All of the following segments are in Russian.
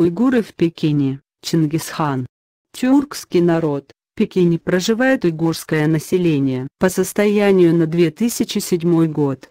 Уйгуры в Пекине, Чингисхан. Тюркский народ, в Пекине проживает уйгурское население. По состоянию на 2007 год.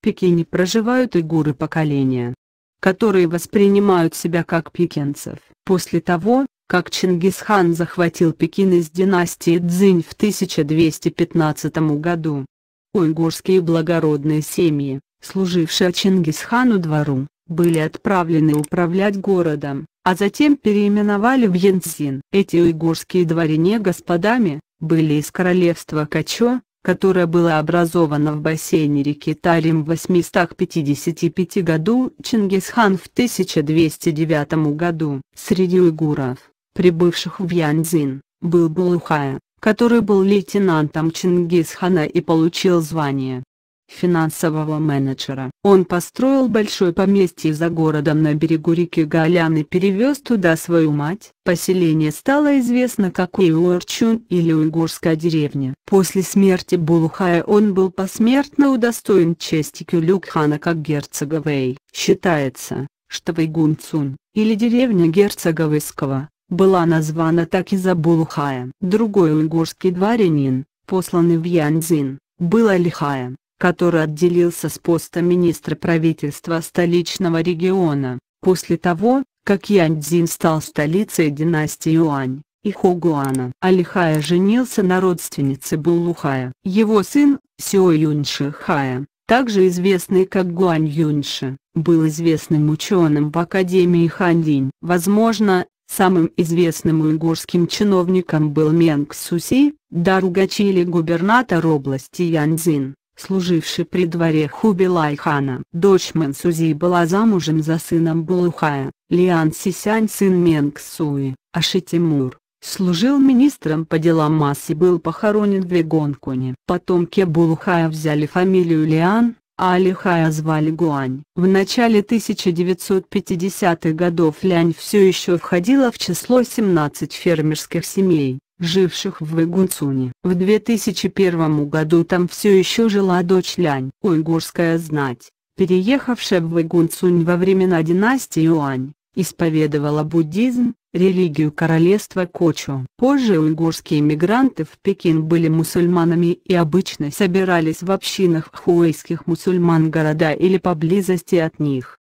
В Пекине проживают уйгуры поколения, которые воспринимают себя как пекинцев. После того, как Чингисхан захватил Пекин из династии Цзинь в 1215 году, уйгурские благородные семьи, служившие Чингисхану двору, были отправлены управлять городом, а затем переименовали в Янцин. Эти уйгурские дворяне господами, были из королевства Качо, которое было образовано в бассейне реки Тарим в 855 году Чингисхан в 1209 году. Среди уйгуров, прибывших в Янцзин, был Булухая, который был лейтенантом Чингисхана и получил звание финансового менеджера. Он построил большое поместье за городом на берегу реки Галян и перевез туда свою мать. Поселение стало известно как Уйорчун или Уйгурская деревня. После смерти Булухая он был посмертно удостоен чести Кюлюкхана как герцога Вэй. Считается, что Вэйгунцун, или деревня герцога Вэйского, была названа так из-за Булухая. Другой уйгурский дворянин, посланный в Янзин, был Алихаем который отделился с поста министра правительства столичного региона, после того, как Яньцзин стал столицей династии Юань и Хогуана. Алихая женился на родственнице Булухая. Его сын, Сио Юньши Хая, также известный как Гуань Юньши, был известным ученым в Академии Хандинь. Возможно, самым известным уйгурским чиновником был Менг Суси, Даругачи губернатор области Янзин служивший при дворе Хубилайхана, Дочь Мэнсузи была замужем за сыном Булухая, Лиан Сисянь сын Менгсуи, а Шитимур, служил министром по делам масс и был похоронен в Егонкуне. Потомки Булухая взяли фамилию Лиан, а Алихая звали Гуань. В начале 1950-х годов Лянь все еще входила в число 17 фермерских семей живших в Игунцуне. В 2001 году там все еще жила дочь Лянь. Уйгурская знать, переехавшая в Игунцунь во времена династии Юань, исповедовала буддизм, религию королевства Кочу. Позже уйгурские мигранты в Пекин были мусульманами и обычно собирались в общинах хуэйских мусульман города или поблизости от них.